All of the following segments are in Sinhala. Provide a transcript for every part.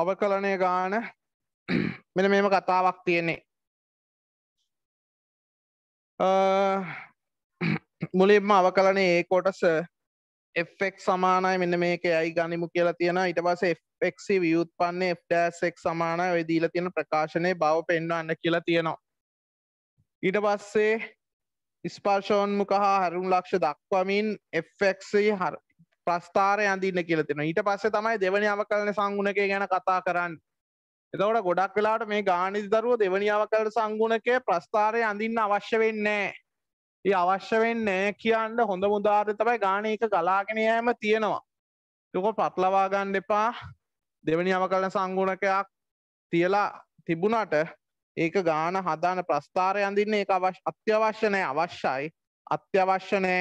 අවකලනය ගාන මෙන මෙම කතාවක් තියෙන්නේ. මුලින්ම අවකලන ඒ කොටස එක් සමානයි මෙන්න මේක යයි ගනිමු කියලා තියෙන ඉට පස එක් වියුත්පන්නේ එක් සමානය වෙදීල තියෙන ප්‍රකාශනය බව පෙන්වන්න කියලා තියෙනවා. ඊට පස්සේ ස්පර්ශෝන්මුක හා හරුම් ලක්ෂ දක්වමින් එක් හර ප්‍රස්ථාරය අඳන්න කියලතින ඊට පස්සේ තමයි දෙවනි අවකලන සංගුණක ගැන කතා කරන්න එතවට ගොඩක් වෙලාට මේ ගානිසි දරුව දෙවනි අවකලට සංගුණක ප්‍රස්ථාරය අඳන්න අවශ්‍ය වෙන්නේ ඒ අවශ්‍ය වෙන්නේ කියන්න හොඳ මුදාර්ය තමයි ගාන එක ගලාගෙනයම තියෙනවා යොක පටලවාගන්න එපා දෙවනි අවකලන සංගුණකයක් තියලා තිබුණට ඒක ගාන හදාන ප්‍රස්ථාරය අඳන්න ඒ අවශ්‍ය අත්‍යවශ්‍යනය අවශ්‍යයි අත්‍යවශ්‍යනෑ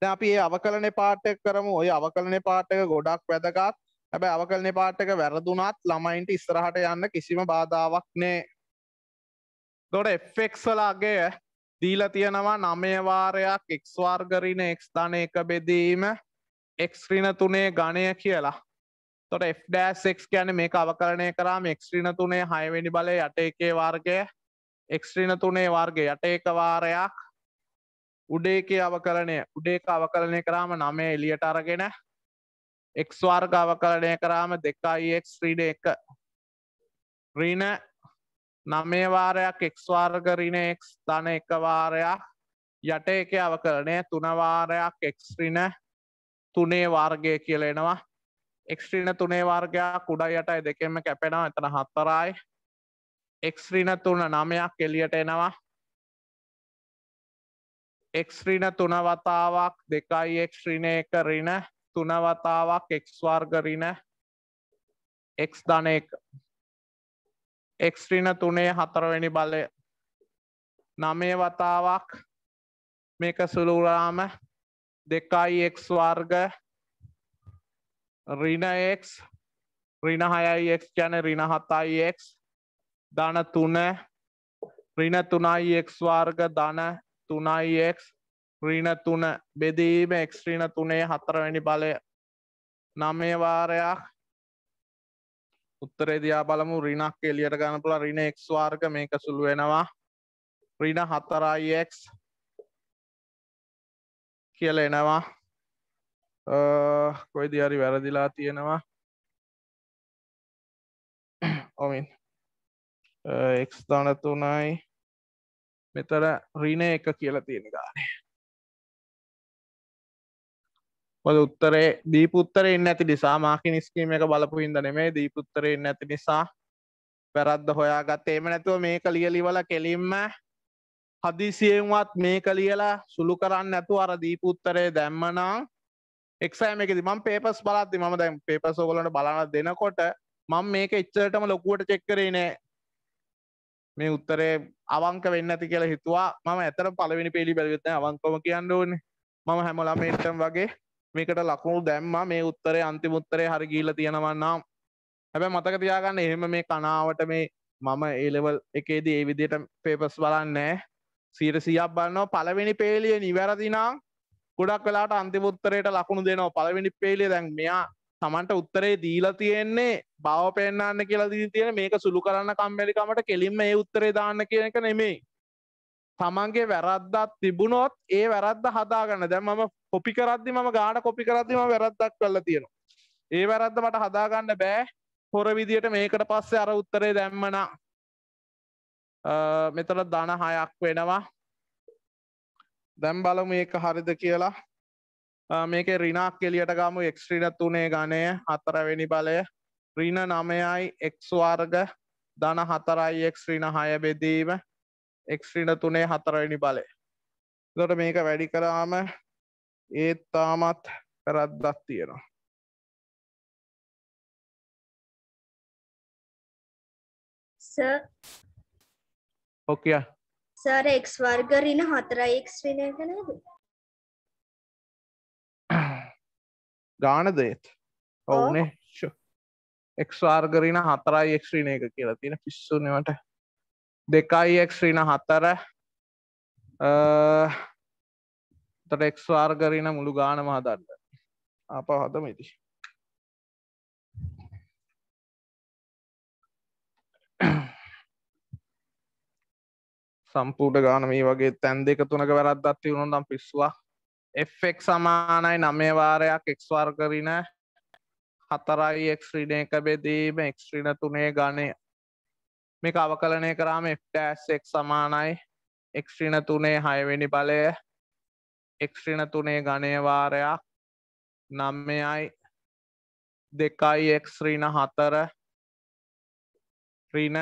දැන් අපි මේ අවකලනේ පාඩ එක කරමු. ওই අවකලනේ පාඩ එක ගොඩක් වැදගත්. හැබැයි අවකලනේ පාඩ එක වැරදුනත් ළමයින්ට ඉස්සරහට යන්න කිසිම බාධාවක් නෑ. ගොඩ FX වල අගය දීලා තියෙනවා 9 වාරයක් x වර්ග ඍණ x ධන 1 බෙදීම x ඍණ 3 ගණය කියලා. එතකොට f dash x කියන්නේ මේක අවකලනය කරාම x ඍණ 3 6 වෙනි බලය යට එකේ වර්ගය x ඍණ 3 වර්ගය යට එක වාරයක් උඩේක අවකරණය උඩේක අවකරණය කරාම නමේ එලියට අරගෙන එක්වාර්ග අවකරණය කරාම දෙකයික් ්‍රීඩ එක රීන නමේ වාරයක් එක්වාර්ග රිනෙක් තන එක වාරයක් යට එක අවකරණය තුනවාරයක් එක්ස්්‍රින තුනේ වාර්ගය කියලෙනවා එක්ස්්‍රීන තුනේ වාර්ගයක් කුඩා යටයි දෙකෙම කැපෙනවා එතන හත්තරයි එක්ස්්‍රීන තුන නමයක් එලියට එනවා එක්රින තුනවතාවක් දෙකයි එක්ශ්‍රිනය කරින තුනවතාවක් එක්ස්වර්ගරින එක්ස් ධන එක එක්ස්්‍රින තුනේ හතරවැනි බලය නමේ වතාවක් මේක සුළුරාම දෙකයි එක්ස් වර්ග රිනක් රින හයයි එක් ගැන රින හතයි එක් ධන තුන රින තුනයි එක්ස් වර්ග ධන තුනයිX රීන තුන බෙදීම එක්ස්්‍රීන තුනේ හතරවැනි බලය නමේ වාරයක් උත්තරේදයා බලමු රිනක් එලියට ගණපුල රින එක් වාර්ග මේක සුළු වෙනවා රින හතරයිX කියල එනවා කොයි දිහරි වැරදිලා තියෙනවා ඔමින් එක් තන තුනයි මෙතර රින එක කියලා තියෙන ගානය මොද උත්තරේ දීපුත්තර එන්න ඇති නිසා මාකි නිස්කීම එක බලපු හින්ද නෙමේ දීපුත්තර එන්න ඇති නිසා පැරද්ද හොයාගත් එම නැතුව මේක ලියලිවල කෙලින්ම හදිසියෙන්වත් මේක ලියලා සුළු කරන්න නැතු අර දීපුත්තරේ දැම්මනම් එක්සෑම එකෙදි මම පේපස් බලද්දි මම දැන් පේපස් ඕගලන්ට බලන්න දෙනකොට මම මේක එච්චරටම ලොකුවට චෙක් කරේ නෑ මේ උත්තරේ අවංක වෙන්න ඇති කියලා හිතුවා මම ඇතර පළවෙනි පෙළි බැලුවෙත් නැහැ අවංකවම කියන්න ඕනේ මම හැම ළමයෙක්ටම වගේ මේකට ලකුණු දැම්මා මේ උත්තරේ අන්තිම උත්තරේ හරි ගිහිල්ලා තියෙනවා නම් හැබැයි මතක තියාගන්න එහෙම මේ කනාවට මේ මම ඒ ලෙවල් එකේදී ඒ විදිහට පේපර්ස් බලන්නේ සියට සියක් බලනවා පළවෙනි පේලිය නිවැරදි නම් ගොඩක් වෙලාට අන්තිම උත්තරේට ලකුණු දෙනවා පළවෙනි පේලිය දැන් මෙයා තමන්ට උත්තරේ දීලා තියෙන්නේ බව පෙන්න්න කියලා දී තියෙන මේක සුළු කරන්න කම්මැලිකමට කෙලින්ම ඒ උත්තරේ දාන්න කියන එක නෙමෙයි තමන්ගේ වැරද්දත් තිබුණොත් ඒ වැරද්ද හදාගන්න දැන් මම කොපි කරද්දි මම ගාන කොපි කරද්දි මම වැරද්දක් කරලා තියෙනවා ඒ වැරද්ද මට හදාගන්න බෑ හොර විදියට මේකට පස්සේ අර උත්තරේ දැම්මනා මෙතන ධන හයක් වෙනවා දැම් බලමු ඒක හරිද කියලා මේක රිනාක් එලියට ගමු එක්ශ්‍රීනත් වනේ ගණය හතරවෙනි බලය රින නමයයි එක්ස්වාර්ග දන හතරයි එක්ශ්‍රීන හය බෙදීම එක්ශ්‍රීන තුනේ හතරවෙනි බලය දොට මේක වැඩි කරාම ඒත් තාමත් පැරද්දත් තියෙනවා ඔකයා සර එක්ස් වර්ග රින හතරයි එක්ස් රිනය කනද ගාන දේත් ඔවුනේ එක්වාර්ගරීන හතරයි එක්ශ්‍රීන එක කියලා තියෙන පිස්සුනවට දෙකයි එක්ශ්‍රීන හතර තට එක්ස්වාර්ගරීන මුළු ගානම හදන්න අප හදමති සම්පූට ගාන මේ වගේ තැන් දෙක තුනක වැරත් දත්ති වුණුන්දම් පිස්වා එක් සමානයි නමේ වාරයක් එක්ස්වර්ගරින හතරයි එක්්‍රීන එක බෙදීම එක්ස්්‍රීන තුනේ ගණය මේ අවකලනය කරාම එක් සමානයි එක්්‍රීන තුනේ හයවෙනි බලය එක්්‍රීන තුනේ ගණයවාරයක් නම්මයයි දෙකයි එක්්‍රීන හතර රීන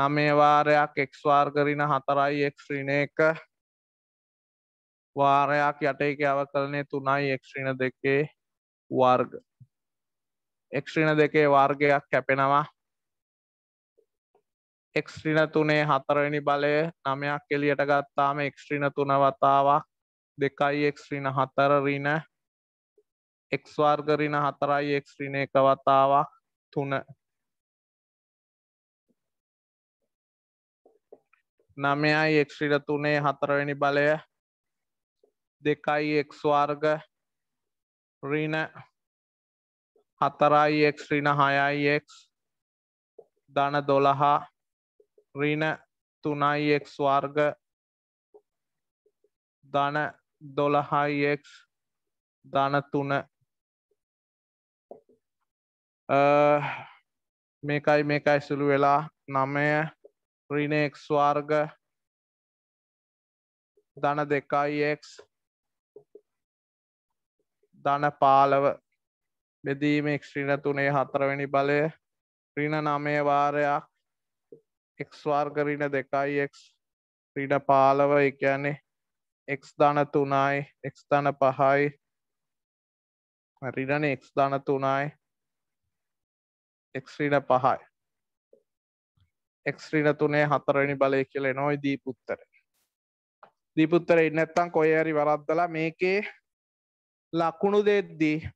නමේවාරයක් එක්ස්වාර්ගරින හතරයි එක්්‍රීන එක වාරයක් යට එක අවකලනය තුනයි එක්ශ්‍රීණ දෙකේ වර්ග එක්ශ්‍රීණ දෙකේ වර්ගයක් කැපෙනවා එක්ශ්‍රීණ තුනේ හතරවෙනි බලය නමයක් එලියට ගත්තාම එක්ශ්‍රීණ තුන වතාවක් දෙකයි එක්ශ්‍රීණ හතර රින එක්ස්වර්ග රින හතරයි එක්ශ්‍රීණ එක වතාවක් තුන නමයයි එක්ශ්‍රීණ තුනේ හතරවෙනි බලය දෙකයි එක් වර්ග රින හතරයි එක් රින හයයි එක් ධන දොළහා රින තුනයි එක් වර්ග ධන දොළහයි එක් ධන තුන මේකයි මේකයි සුළු වෙලා නමය රින එක් වර්ග ධන දෙකයි එක්ස් ධනපාලව බෙදීම එක්ශ්‍රීන තුනේ හතරවැනි බලය ්‍රීණ නමේ වාරයක් එක්ස්වාර්ගරීන දෙකයි එක් ්‍රීඩ පාලව එකන්නේ එක් ධන තුනයි එක් ධන පහයි රිඩන එක් ධන තුනයි එක්්‍රීඩ පහයි එක්්‍රීඩ තුනේ හතරවැනි බලය කියල නොයි දීපුත්තර දීපුත්තර ඉන්නත්තං කොයරි වරද්දලා මේකේ ලකුණු දෙද්දී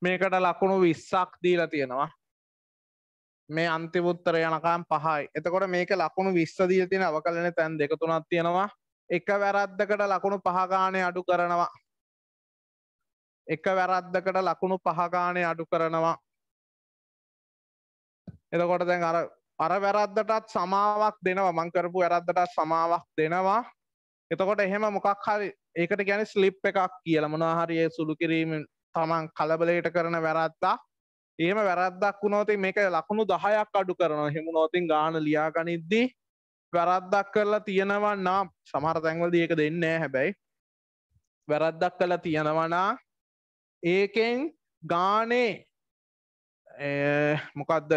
මේකට ලකුණු විස්සක් දීලා තියෙනවා මේ අන්තිපුත්තර යනකාම් පහයි එතකොට මේක ලකුණු විස්ස දී තියෙන අවකලන තැන් දෙක තුනක් තියෙනවා එක වැරද්දකට ලකුණු පහගානය අඩු කරනවා එක වැරද්දකට ලකුණු පහගානය අඩු කරනවා එතකොට දැන් අර අර වැරද්දටත් සමාවක් දෙනවා මං කරපු වැරද්දටත් සමාවක් දෙනවා එතකොට එහෙම මොකක් හරි ඒකට ගැන ස්ලිප් එකක් කියල මොනාහරිය සුළු කිරීම තමන් කලබලයට කරන වැරත්තා ඒම වැරද්දක් වුණෝති මේක ලකුණු දහයක් අඩු කරනවා හෙම නෝතින් ගාන ලියාගනිද්දී වැරද්දක් කරලා තියෙනවා නම් සමහර තැන්වලදී ඒක දෙන්නේ හැබැයි වැරද්දක් කලා තියෙනවනා ඒකෙන් ගානේ මොකක්ද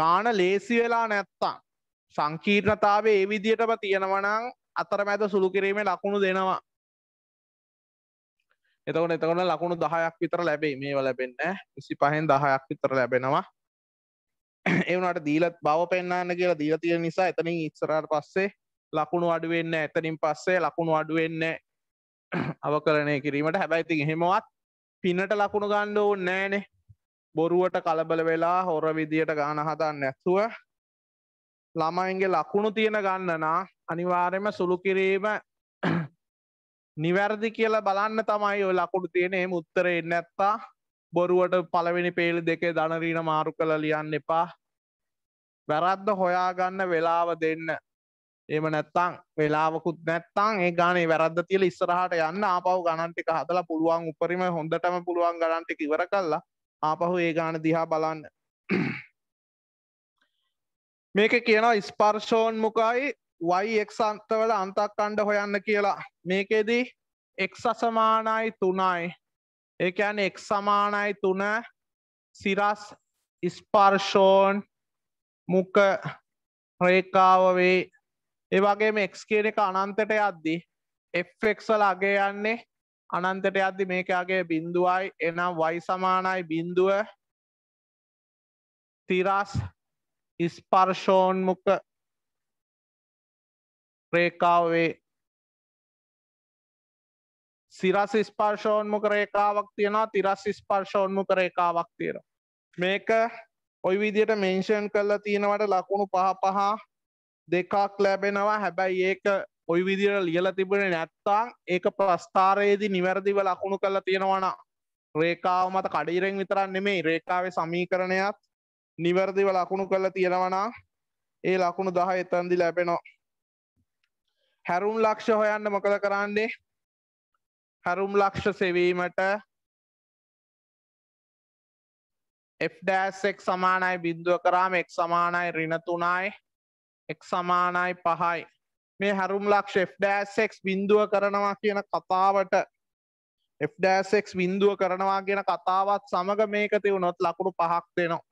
ගාන ලේසි වෙලා නැත්තා සංකීර්ණතාව ඒ විදියටම තියෙනවනං අතරමැද සුළු කිරීමේ ලකුණු දෙනවා එතකොට එතකොට ලකුණු දහයක් විතර ලැබේ මේව ලැබෙන්න විසි පහෙන් දහයක් විතර ලැබෙනවා එවනට දීලත් බව පෙන්න්න කියලා දීල තියෙන නිසා එතනින් ඉස්සරට පස්සේ ලකුණු අඩුවෙන්න එතනින් පස්සේ ලකුණු අඩුවෙන්න අවකරණය කිරීමට හැබැයිති එහෙමවත් පින්නට ලකුණු ගණ්ඩ ඕන්නෑනේ බොරුවට කලබල වෙලා හොර විදියට ගාන හදන්න ඇත්තුව ළමයින්ගේ ලකුණු තියෙන ගන්නනා අනිවාර්යම සුළු කිරීම නිවැරදි කියලා බලන්න තමයි ඔය ලකුණු තියෙන එම උත්තර එන්න ඇත්තා බොරුවට පළවෙනි පේලි දෙකේ දනරීන මාරු කළ ලියන්න එපා වැරද්ද හොයාගන්න වෙලාව දෙන්න එම නැත්තං වෙලාවකුත් නැත්තං ඒ ගානේ වැරද්ද තියල ඉස්සරහට යන්න ආපහු ගණන්ටික හදලා පුළුවන් උපරිම හොඳටම පුළුවන් ගණන්ටික ඉවර කල්ලා ආපහු ඒ ගාන දිහා බලන්න මේක කියනවා ස්පර්ශෝන් මුකයි වයික් අන්තවල අන්තක් අන්ඩ හොයන්න කියලා මේකෙදී එක් අසමානයි තුනයි ඒකැන එක් සමානයි තුන සිරස් ස්පර්ෂෝන් මුක රේකාව වේ ඒ වගේම එක්ස් කියන එක අනන්තට යද්දි එක්වල අගේ යන්නේ අනන්තට යද්දි මේකගේ බින්දුවයි එනම් වයි සමානයි බින්දුව තිරස් ස්පර්ශෝන්මුක රේකාවේ සිරස් ස්පර්ශෝන්මුක රේකාවක් තියෙනවා තිරස් ස්පර්ශෝන්මුක රේකාවක් තියෙන මේක ඔයි විදියට මෙන්ෂන් කරලා තියෙනවට ලකුණු පහ පහ දෙකක් ලැබෙනවා හැබැයි ඒක ඔයි විදිර ලියල තිබෙන නැත්තාං ඒක ප්‍රස්ථාරයේදී නිවැරදිව ලකුණු කල්ලා තියෙනවන රේකාව මත කඩීරෙන් විතරන්න මේ රේකාවේ සමීකරණයත් නිවැරදිව ලකුණු කරලා තියෙනවනා ඒ ලකුණු දහ එතන්දි ලැබෙනවා හැරුම් ලක්ෂ හොයන්න මොකද කරන්නේ හැරුම් ලක්ෂ සෙවීමට F'ක් සමානයි බිින්දුව කරාම එක් සමානයි රිනතුනයි එක් සමානයි පහයි මේ හැරුම් ලක්ෂ F'ක් බිින්දුව කරනවා කියන කතාවට F'ක් බිින්දුව කරනවා කියන කතාවත් සමඟ මේක තිවුණොත් ලකුණු පහක් දෙනවා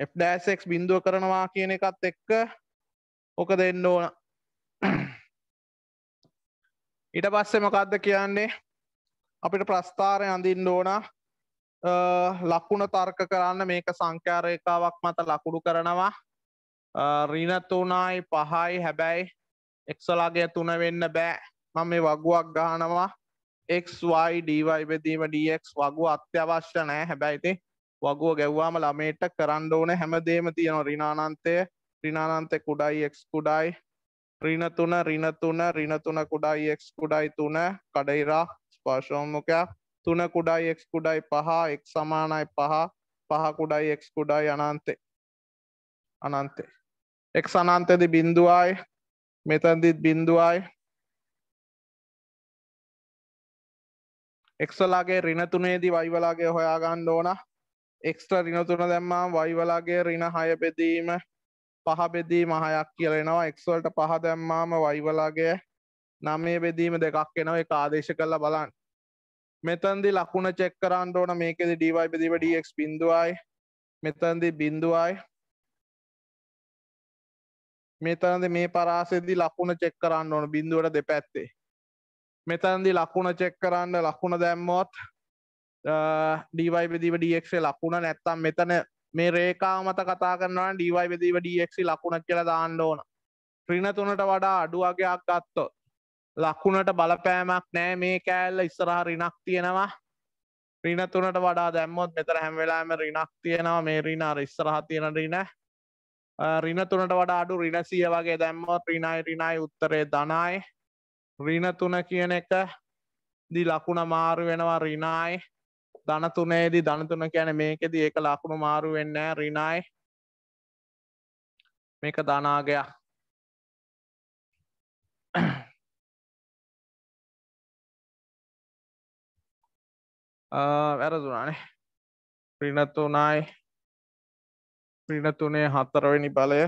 F'x බිඳුව කරනවා කියන එකත් එක්ක ඕක දෙන්න ඕන. ඊට පස්සේ මොකද්ද කියන්නේ? අපිට ප්‍රස්ථාරය අඳින්න ඕන. ලකුණ තර්ක කරන්න මේක සංඛ්‍යා රේඛාවක් මත ලකුණු කරනවා. ඍණ 3යි 5යි හැබැයි x වලගේ 3 වෙන්න බෑ. මම මේ වගුවක් ගහනවා xy dy බෙදීම dx වගුව අත්‍යවශ්‍ය නෑ හැබැයි ඉතින් වගුව ගැව්වාම ළමේට කරන්න ඕන හැමදේම තියෙනවා රිනානන්තය රිනානන්තය කුඩයි එක් කුඩයි රින තුන රින තුන රින තුන කුඩයි එක් කුඩයි තුන කඩයිරා ස්පාශෝම්මකයක් තුන කුඩයි එක් කුඩයි පහ එක් සමානයි පහ පහ කුඩයි එක් කුඩයි අනන්තේ අනන්තේ එක් අනන්තෙදි බින්දුවයි මෙතැන්දිත් බින්දුවයි එක්සලාගේ රින තුනේදී වයිවලාගේ හොයාගන්න ඕනා එක්ස්ට්‍ර රිනතුන දැම්මාම් වයිවලාගේ රින හය බෙදීම පහ බෙදීම හයක් කියලෙනවා එක්වල්ට පහ දැම්මාම වයිවලාගේ නමේ බෙදීම දෙකක් එනව එක ආදේශ කරලා බලන්න මෙතන්දි ලකුණ චෙක් කරන්න ඕන මේකෙදි ඩීවයි බෙදීම ඩක් බිඳුවයි මෙතන්දි බිඳුවයි මෙතනද මේ පරාසෙදි ලකුණ චෙක් කරන්න ඕන බිඳුවට දෙපැත්තේ මෙතන්දි ලකුණ චෙක් කරන්න ලකුණ දැම්මොත් ඩීවයි බෙදීව ඩක්ේ ලක්ුණ නැත්තම් මෙතන මේ රේකා මත කතා කරනවා ඩීවයි බෙදීව ඩක්ේ ලකුණ කියල දාන්න ඕන ත්‍රින තුනට වඩා අඩුවගයක් ගත්තෝ ලක්කුණට බලපෑමක් නෑ මේ කෑල්ල ඉස්සරහ රිනක් තියෙනවා රින තුනට වඩා දැම්මොත් මෙතර හැම්වෙලාම රිනක් තියෙනවා මේ රිනා ඉස්සරහ තියෙන රින රින තුනට වඩා අඩු රිනසිය වගේ දැම්මොත් රිනයි රිනයි උත්තරේ දනයි රින තුන කියන එක දි ලකුණ මාරු වෙනවා රිනායි ධනතුනේදී ධනතුන කියන මේකෙද ඒක ලකුණු මාරු වෙන්න රිනායි මේක ධනාගයක් වැරදුනානේ රිනතුනයි රිනතුනේ හතරවෙනි බලය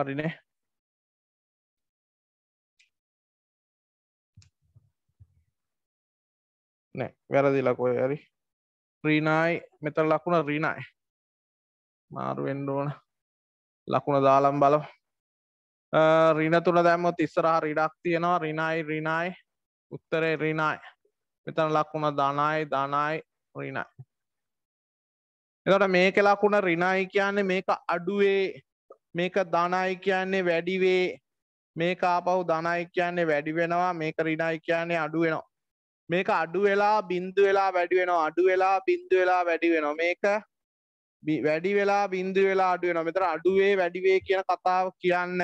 හරිනේ නෑ වැරදිලා කොය හරි රීනායි මෙතන ලකුණ රීනායි මාරුවෙන්ඩ ඕන ලකුණ දාලම් බල රීන තුළ දැම්මොත් ඉස්සරහ රිඩක් තියෙනවා රිනායි රිනායි උත්තරේ රිනායි මෙතන ලකුණ දානයි දානයි රිනයි එතට මේක ලකුණ රිනායි කියන්නේ මේක අඩුවේ මේක දානයි කියන්නේ වැඩිවේ මේක ආපහු දනයි කියන්නේ වැඩි වෙනවා මේක රිනායි කියන්නේ අඩුවෙනවා මේක අඩු වෙලා බින්දු වෙලා වැඩි වෙනවා අඩු වෙලා බින්දු වෙලා වැඩි වෙනවා මේක වැඩි වෙලා බින්දු වෙලා අඩු වෙනවා මෙතන අඩුවේ වැඩි වේ කියන කතාව කියන්න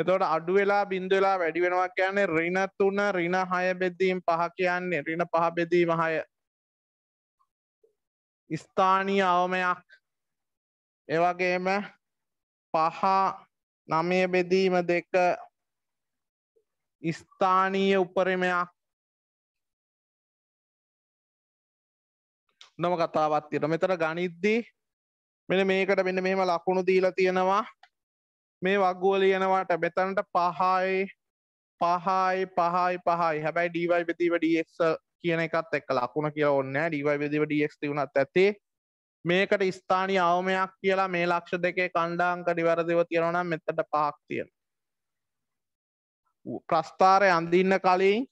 එතකොට අඩු වෙලා බින්දු වෙලා වැඩි වෙනවා කියන්නේ ඍණ 3 ඍණ 6 බෙදීම් 5 කියන්නේ ඍණ 5 බෙදීම 6 ස්ථානීය අවමයක් ඒ වගේම 5 9 බෙදීම 2 ස්ථානීය උපරිමයක් නොම කතාවත්තියට මෙතර ගනිද්දී මෙන මේකට මෙන්න මෙම ලකුණු දීලා තියෙනවා මේ වක්ගුව ලියනවාට මෙතනට පහයි පහයි පහයි පහයි හැබැයි ඩීවයි බෙතිව ඩක් කියන එකත් එක් ලකුණ කියලා ඔන්න ඩීවයි බෙදිව ඩක් තිවුණත් ඇති මේකට ස්ථානී අවමයක් කියලා මේ ලක්ෂ දෙකේ කණ්ඩාංක නිවැරදිව තියෙනවනම් මෙතට පහක් තියෙන ප්‍රස්ථාරය අඳින්න කලින්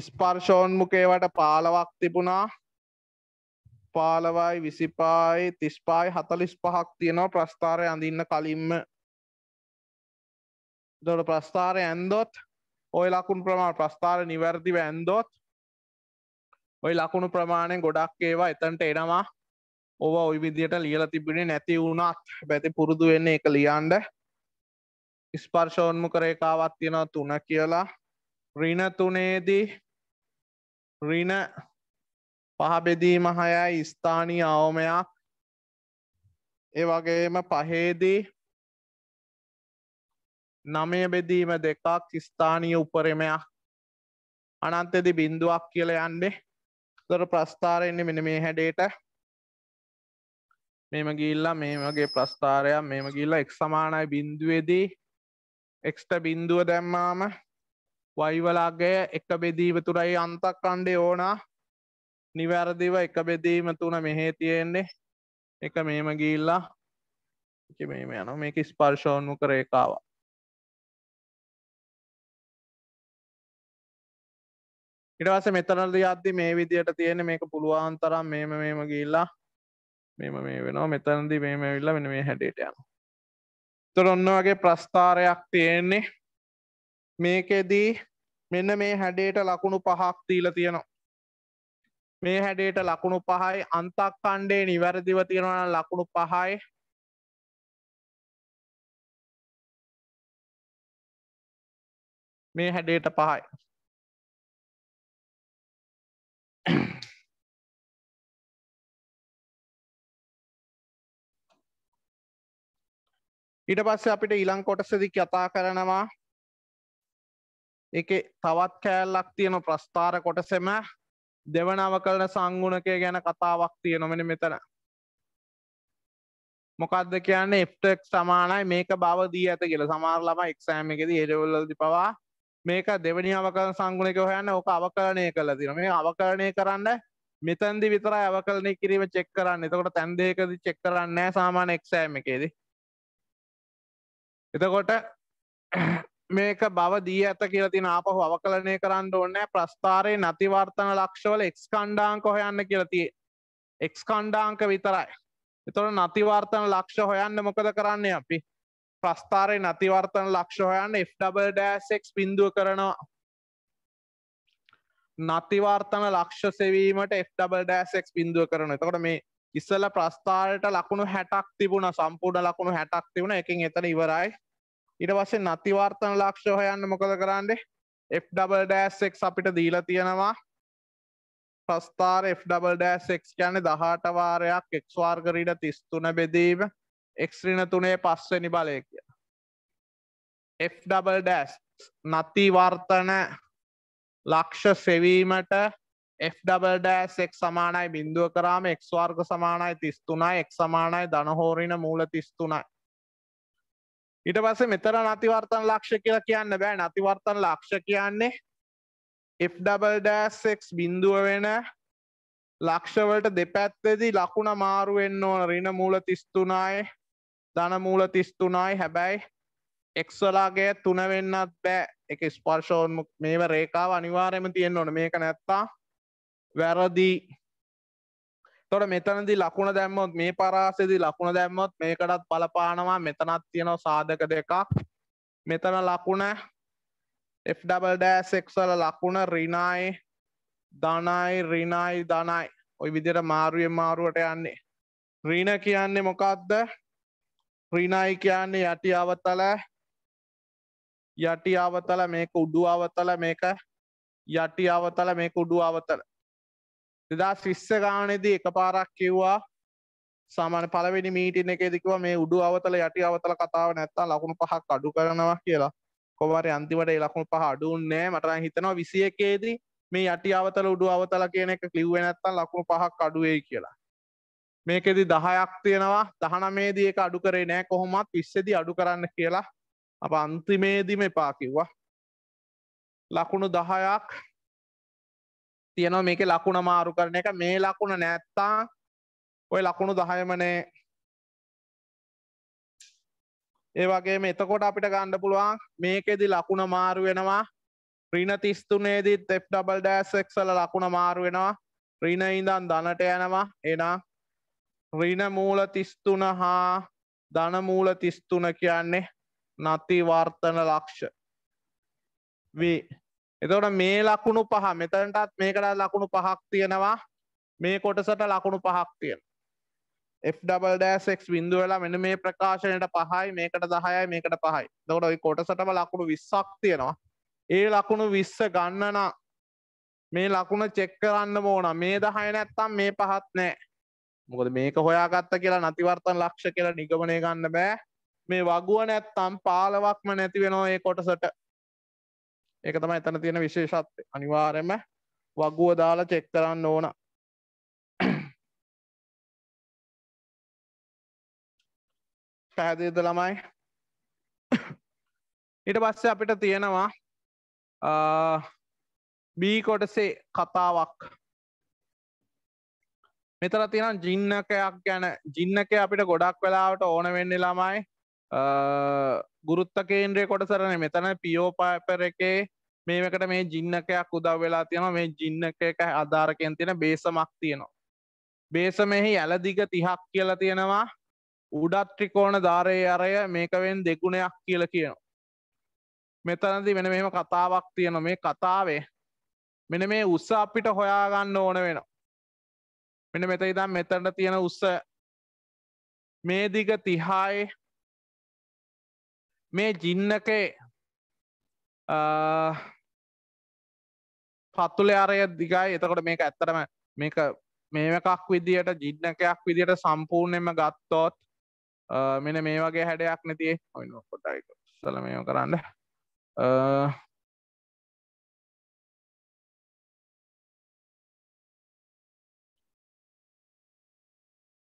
ස්පර්ශෝන්මුකේවට පාලවක් තිබුණා පාලවයි විසිපායි තිස්පායි හතලිස් පහක් තියෙනවා ප්‍රස්ථාරය අඳින්න කලින්ම දොට ප්‍රස්ථාරය ඇන්දොත් ඔය ලකුණු ප්‍රමාණ ප්‍රස්ථාර නිවැරදිව ඇන්දොත් ඔය ලකුණු ප්‍රමාණයෙන් ගොඩක් ඒවා එතන්ට එනවා ඕව ඔයි විදියට ලියල තිබෙන නැති වුණත් බැති පුරුදු වෙන්න එක ලියන්ඩ ස්පර්ශෝන්මුක රේකාවක් තියෙනවා තුන කියලා ඍණ තුනේදී ඍණ පහ බෙදීම හයයි ස්ථානීය අවමයක් ඒ වගේම පහේදී නමය බෙදීම දෙකක් ස්ථානීය උපරිමයක් අනන්තෙදි බිඳුවක් කියලා යන්නේ තොර ප්‍රස්ථාරෙන්නේ මෙන්න මේ හැඩේට මෙම ගිල්ලා මේ වගේ ප්‍රස්ථාරයක් මෙම ගිල්ලා එක් සමානයි බින්දුවේදී එක්ට බින්දුව දැම්මාම වයිවලාගේ එක බෙදීම තුරයි අන්තක් කණ්ඩේ ඕනා නිවැරදිව එක බෙදීම තුන මෙහේ තියෙන්නේ එක මේම ගිල්ලා එක මේම යන මේක ස්පර්ශෝන්මු කර ඒකාවා ඉටවස මෙතනද අද්දි මේ විදියට තියෙන මේක පුළුවන් තරම් මේම මේම ගිල්ලා මෙම මේ වෙනවා මෙතනදි මේම විල්ලා වෙන මේ හැඩට යනවා තොර ඔන්න වගේ ප්‍රස්ථාරයක් තියෙන්නේ මේකෙදී මෙන්න මේ හැඩේට ලකුණු පහක් දීල තියෙනවා මේ හැඩේට ලකුණු පහයි අන්තක් කණ්ඩේ නිවැරදිව තියෙනවන ලකුණු පහයි මේ හැඩේට පහයි ඊට පස්සේ අපිට ඊළං කොටසදි කතා කරනවා එක තවත් කෑල්ලක් තියෙන ප්‍රස්ථාර කොටසෙම දෙවනාව කරන සංගුණකය ගැන කතාවක් තියෙනොමෙන මෙතන මොකක්ද කියන්නේ එක් සමානයි මේක බව දී ඇත කියල සමාරලම එක්සෑම එකෙද එඩවල්ලදි පවා මේක දෙවනි අවකර සංගුණක හොයන්න ඕක අවකරණය කළ තින මේ අවකරණය කරන්න මෙතන්දි විතර අවකරණය කිරීම චෙක් කරන්න එතකොට තැන්දේකද චෙක් කරන්න සාමාන එක්සෑම එකේදී එතකොට මේක බව දී ඇත කියලා තින අපහු අවකලනය කරන්න ඕනෑ ප්‍රස්ථාරයේ නතිවර්තන ලක්ෂවල එක්ස් කණ්ඩාංක හොයන්න කියලතිය එක්ස් කණ්ඩාංක විතරයි එතොට නතිවර්තන ලක්ෂ හොයන්න මොකද කරන්න අපි ප්‍රස්ථාරය නතිවර්තන ලක්ෂ හොයන්න Fක් බිඳුව කරනවා නතිවර්තන ලක්ෂ සෙවීමට Fක් බිඳුව කරන එතකොට මේ ඉස්සල ප්‍රස්ථාරයට ලකුණු හැටක් තිබුණ සම්පූර්ණ ලකුණු හැටක් තිබුණ එකින් එතන ඉවරයි ඉට පස්සේ නතිවර්තන ලක්ෂ හොයන්න මොකද කරන්නේ Fක් අපිට දීලා තියෙනවා ප්‍රස්ථාර Fක් යන දහට වාරයක් එක්ස්වාර්ගරීඩ තිස්තුන බෙදීම එක්්‍රීන තුනේ පස්වනි බලය කිය F නතිවර්තන ලක්ෂ සෙවීමට Fx සමානයි බින්දුව කරාම එක් වර්ග සමානයි තිස්තුනයි එක් සමානයි දනහෝරින මූල තිස්තුනයි. ඊට පස්සේ මෙතර නතිවර්තන ලක්ෂ කියලා කියන්න බෑ නතිවර්තන ලක්ෂ කියන්නේ Fx බින්දුව වෙන ලක්ෂවලට දෙපැත්තෙදි ලකුණ මාරුවෙන්න ඕන රින මූල තිස්තුනයි ධන මූල තිස්තුනයි හැබැයි එක්ස්වලාගේ තුන වෙන්නත් බෑ එක ස්පර්ශෝන් මේව රේකාව අනිවාරයම තියෙන්න්න ඕන මේක නැත්තා වැරදිී තොට මෙතනදි ලකුණ දැම්මොත් මේ පරාසෙදි ලකුණ දැම්මොත් මේකටත් පලපානවා මෙතනත් තියෙනව සාධක දෙකක් මෙතන ලකුණ Fඩබල්ඩෑසෙක්සල ලකුණ රිනායි ධනයි රිනායි ධනයි ඔය විදිට මාරුවෙන් මාරුවට යන්නේ රීන කියන්නේ මොකක්ද රිනායි කියන්නේ යටි අවතල යටි අවතල මේක උඩු අවතල මේක යටි අවතල මේක උඩු අවතල දෙදා ශිස්ස ගානදී එක පාරක් කිව්වා සාමාන්‍ය පළවෙනි මීටින් එකේදකිව මේ උඩු අවතල යටි අවතල කතාව නැත්තම් ලකුණු පහක් අඩු කරනවා කියලා කොහොමහරි අන්තිමට ඒ ලකුණු පහ අඩු වුණේ මට නම් හිතෙනවා 21 දී මේ යටි අවතල උඩු අවතල කියන එක ක්ලිව්වේ නැත්තම් ලකුණු පහක් අඩු වෙයි කියලා මේකෙදි 10ක් තියෙනවා 19 දී ඒක අඩු කරේ නැහැ කොහොමවත් 20 දී අඩු කරන්න කියලා අප අන්තිමේදීම එපා කිව්වා ලකුණු 10ක් තියෙනවා මේක ලකුණ මාරු කරන එක මේ ලකුණ නැත්තා ඔය ලකුණු දහයමනේ ඒ වගේ එතකොට අපිට ගණ්ඩ පුළුවන් මේකෙදි ලකුණ මාරු වෙනවා ප්‍රීන තිස්තුනේදීත් Fඩබල් ඩෑස්ක්සල ලකුණ මාරු වෙනවා ප්‍රීන ඉඳන් දනට යනවා එනම් රින මූල තිස්තුන හා ධනමූල තිස්තුන කියන්නේ නති වර්තන ලක්ෂ වී එතවට මේ ලකුණු පහ මෙතනටත් මේකට ලකුණු පහක් තියෙනවා මේ කොටසට ලකුණු පහක් තියෙන Fක් බින්දු වෙලා මෙන මේ ප්‍රකාශනයට පහයි මේකට දහයයි මේකට පහයි දකට ඔයි කොටසටම ලකුණු විස්සක් තියෙනවා ඒ ලකුණු විස්ස ගන්නන මේ ලකුණ චෙක් කරන්න ඕන මේ දහය නැත්තම් මේ පහත් නෑ මොකද මේක හොයාගත්ත කියලා නතිවර්තන් ලක්ෂ කියලා නිගමනය ගන්න බෑ මේ වගුව නැත්තම් පාලවක්ම නැති වෙනවා ඒ කොටසට ඒක තමයි එතන තියෙන විශේෂත්වය අනිවාර්යයෙන්ම වගුව දාලා චෙක් කරන්න ඕන පැහැදිලිද ළමයි ඊට පස්සේ අපිට තියෙනවා බී කොටසේ කතාවක් මෙතර තියෙන ජින්නකයක් ගැන ජින්නකය අපිට ගොඩක් වෙලාවට ඕන වෙන්නේ ළමයි ගුරුත්ත කේන්ද්‍රය කොටසරන මෙතන පියෝපාපර එකේ මේකට මේ ජින්නකයක් උදව් වෙලා තියෙන මේ ජින්නක එක අධාරකයෙන් තියෙන බේසමක් තියෙනවා. බේස මෙහි ඇලදිග තිහක් කියලා තියෙනවා උඩත්්‍රිකෝණ ධාරය අරය මේකවෙන් දෙගුණයක් කියල කියනවා. මෙතනදි වෙන මෙහෙම කතාවක් තියෙන මේ කතාවේ මෙන මේ උස්ස අපිට හොයාගන්න ඕන වෙන. මෙන මෙත ඉදම් මෙතට තියෙන උස්ස මේ දිග තිහායි මේ ජින්නකේ පත්තුල අරය දිගයි එතකොට මේක ඇත්තරම මේක මේකක් විදියට ජිඩ්නකයක් විදියට සම්පූර්ණයම ගත්තෝත් මෙන මේ වගේ හැඩයක් නැතිේ ඔයින කොටයි සල මේ කරන්න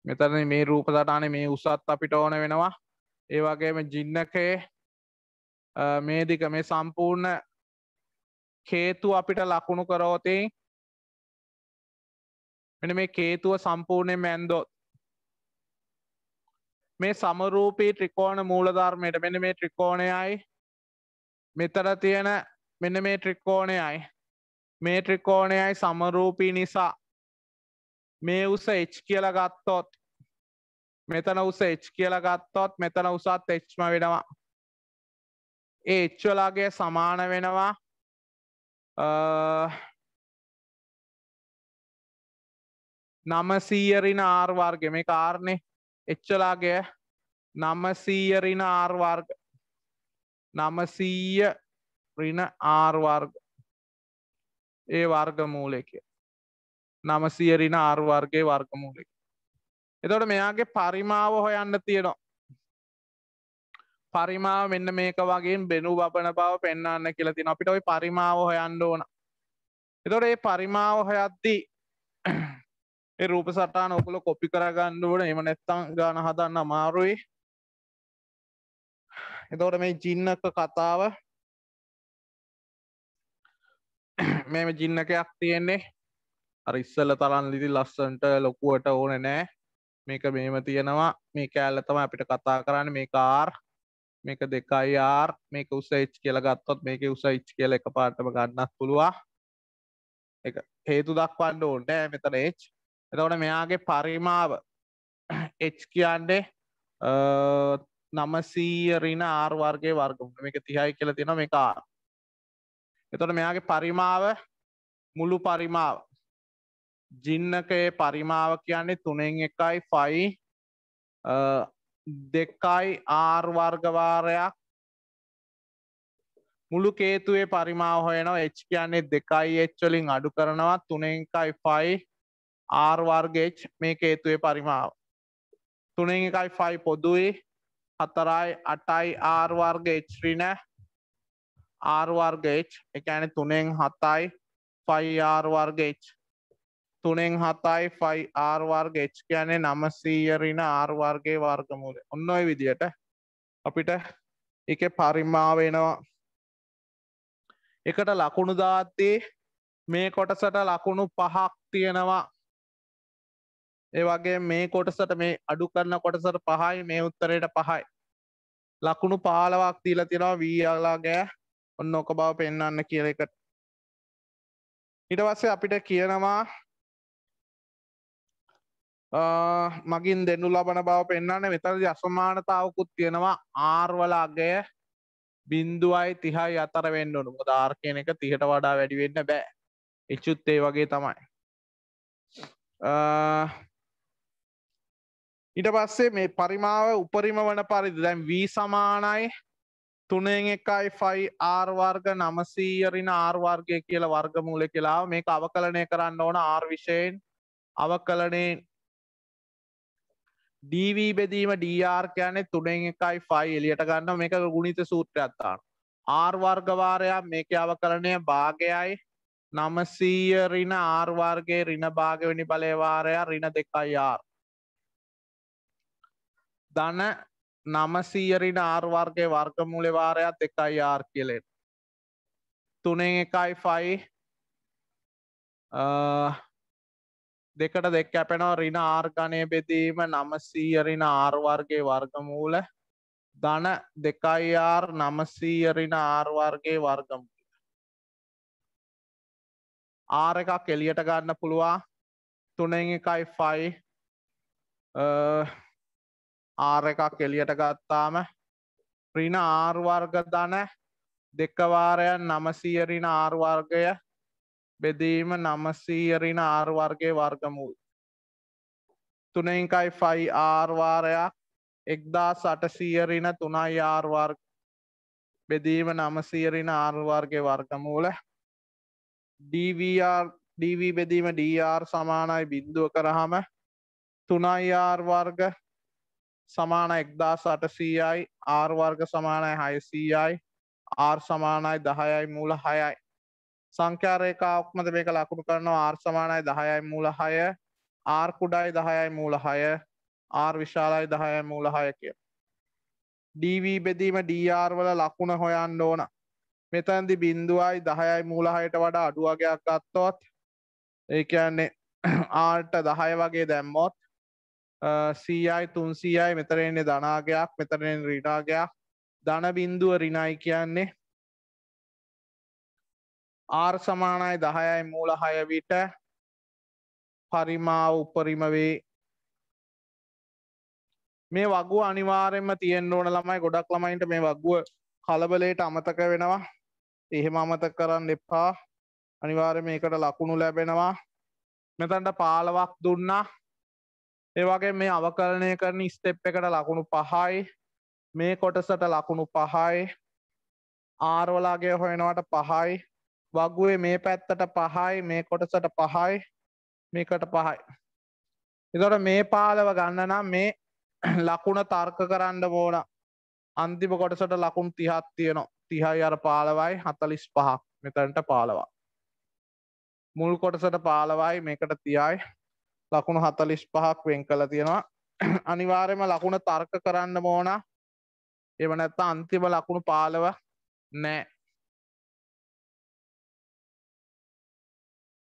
මෙතරන මේ රූප සටාන මේ උසත් අපිට ඕන වෙනවා ඒවාගේම ජින්නකේ මේ දික මේ සම්පූර්ණ කේතු අපිට ලකුණු කරෝති මෙන මේ කේතුව සම්පූර්ණයෙන් මැන්දොත් මේ සමරූපී ත්‍රිකෝණ මූලධර්මයට මෙන මේ ත්‍රිකෝණයයි මෙතර තියෙන මෙන මේ ත්‍රිකෝණයයි මේ ත්‍රිකෝණයයි සමරූපී නිසා මේ උස එච් කියල ගත්තොත් මෙතන උස එච් කියල ගත්තොත් මෙතන උසත් එච්ම වෙනවා ඒ එච්වලාගේ සමාන වෙනවා නමසීයරින ආර්වාර්ග මේ කාරණය එච්චලාගය නමසීයරින ආර්වාර්ග නමසීය රින ආර්වර්ග ඒ වර්ගමූලකය නමසියරින ආර්වර්ගේ වර්ගමූලක එතොට මෙයාගේ පරිමාව හොයන්න තියෙනවා පරිමාව මෙන්න මේක වගේ බෙනු වපන බව පෙන්න්න කියලතින අපිට ඔයි පරිමාව හොයන්ඩ ඕන එතොට ඒ පරිමාව හොයද්දී රූප සටාන ඔකුල කොපි කරගන්නුවට එම නැත්තං ගාන හදන්න අමාරුයි එතවට මේ ජින්නක කතාව මෙම ජින්නකයක් තියෙන්නේ අරිස්සල තරන් ලිදි ලස්සන්ට ලොකුවට ඕන නෑ මේක මේම තියෙනවා මේ කෑල්ලතම අපිට කතා කරන්න මේ කාර් මේක දෙකයි ආර් මේක උස ච් කියලා ගත්තොත් මේක උස ච් කියල එක පාටම ගන්නත් පුළුවන් එක හේතු දක්වන්න ඕනෑ මෙතන එච් එතවට මෙයාගේ පරිමාව එච් කියන්නේ නමසීරින ආර් වර්ගේ වර්ග මේක තිහයි කියල තින මේ ආර් එතොට මෙයාගේ පරිමාව මුළු පරිමාව ජින්නකයේ පරිමාව කියන්නේ තුනෙන් එකයි ෆයි දෙකයි ආර්වර්ගවාරයක් මුළු කේතුවේ පරිමාව හොයනවා එච් කියන්නේ දෙකයි එච්වලින් අඩු කරනවා තුනෙන්කයි ෆයි ආර්වර්ගච් මේ කේතුවේ පරිමාව තුනෙන් එකයි ෆයි පොදුයි හතරයි අටයි ආර්වර්ග එච්්‍රින ආර්වර්ගච් එකන තුනෙන් හතයි ෆයි ආර්වර්ගච් තුනෙන් හතයි ෆයි ආර්වාර්ග එච් කියන්නේ නමසීයරින ආර්වාර්ගේ වර්ගමූලය ඔන්න ඔය විදියට අපිට එක පරිමා වෙනවා එකට ලකුණු දාත්තේ මේ කොටසට ලකුණු පහක් තියෙනවා ඒ වගේ මේ කොටසට මේ අඩු කරන කොටසට පහයි මේ උත්තරයට පහයි ලකුණු පාලවක් තිීල තිෙනවා වීයාලාගෑ ඔන්න ඕක බව පෙන්න්න කියල එකට ඉටවස්සේ අපිට කියනවා මගින් දෙනු ලබන බව පෙන්න්නන්නේ මෙතර අසමානතාවකුත් තියෙනවා ආර්වලාගය බින්දුවයි තිහයි අතර වෙන්න ඕනු ධර් කියන එක තිහට වඩා වැඩිවෙන්න බෑ එච්චුත් ඒ වගේ තමයි ඉට පස්සේ මේ පරිමාව උපරිම වන පරිදි දැන් වී සමානයි තුනෙන් එකයි ෆයි ආර්වර්ග නමසීයරින ආර්වර්ගය කියල වර්ගමූල කියලා මේක අවකලනය කරන්න ඕන ආර්විෂයෙන් අවකලනයෙන් DV බෙදීම DR කියන්නේ තුනෙන් එකයි ෆයි එලියට ගන්න මේක ගුණිත සූත්‍රයක්ත්තාන. ආර්වර්ගවාරයා මේක අවකරණය භාගයයි නමසීය රින ආර්වාර්ගේ රින භාගවෙනි බලේවාරයා රින දෙකයි ආර්. ධන නමසීයරින ආර්වාර්ගේ වර්ගමූලෙවාරයක් දෙකයි ආර් කියලෙන්. තුනෙන් එකයි ෆයි දෙකට දෙක් කැපෙනවා රින ආර්ගණය බෙදීම නමසීයරින ආර්වර්ගේ වර්ගමූල ධන දෙකයිආර් නමසීයරින ආර්වර්ගේ වර්ගම ආර එකක් එලියට ගන්න පුළුවන් තුනෙන් එකයි ෆයි ආර එකක් එලියට ගත්තාම රින ආර්වර්ග ධන දෙකවාරයන් නමසීයරින ආර්වර්ගය බෙදීම නමසීයරින ආර්වර්ගේ වර්ගමූල්. තුනෙන්කයි ෆයි ආර්වාරයක් එක්දා සටසීයරින තුනයි ආර්වර් බෙදීම නමසීයරින ආර්වර්ගේ වර්ගමූල DV බෙදීම DR සමානයි බින්දුව කරහම තුනයි ආර්වර්ග සමාන එක්දා සටසීයයි ආර්වර්ග සමානයි හයසීයයි ආර් සමානයි දහයයි මූල හයයි සංඛ්‍යාරේකාක්මද මේක ලකුණු කරනවා ආර් සමානයි දහයයි මූල හය ආර් කුඩයි දහයයි මූල හය ආර් විශාලයි දහයයි මූල හය කිය. DV බෙදීම DR වල ලකුණ හොයන්න ඕන. මෙතැන්දි බින්දුවයි දහයයි මූල හයට වඩා අඩුවගයක් ගත්තොත් ඒ කියන්නේ ආර්ට දහය වගේ දැම්මොත් සීයයි තුන්සීයයි මෙතරෙන්නේ ධනාගයක් මෙතරෙන් රිඩාගයක් ධන බින්දුව රිනයි කියන්නේ ආර් සමානයි දහයයි මූල හයවිට පරිමාව උපරිම වේ මේ වගුව අනිවාරෙන්ම තියෙන් ඕන ළමයි ගොඩක් ළමයින්ට මේ වගුව කලබලයට අමතක වෙනවා එහෙම අමතක කරන්න එපා අනිවාර මේකට ලකුණු ලැබෙනවා මෙතන්ට පාලවක් දුන්නා ඒවගේ මේ අවකරණය කරන ස්තෙප් එකට ලකුණු පහයි මේ කොටසට ලකුණු පහයි ආර්වලාගේ හොයෙනවට පහයි වගුවේ මේ පැත්තට පහයි මේ කොටසට පහයි මේකට පහයි. එතොට මේ පාලව ගන්න නම් මේ ලකුණ තර්ක කරන්න ඕන අන්තිම කොටසට ලකුණ තිහත් තියනවා තිහයි අර පාලවයි හතලිස් පහක් මෙතැනට පාලවා. මුල් කොටසට පාලවයි මේකට තියයි ලකුණු හතලිස් පහක් වෙන් කළ තියෙනවා අනිවාර්යම ලකුණ තර්ක කරන්න මෝන එවනැත්ත අන්තිම ලකුණු පාලව නෑ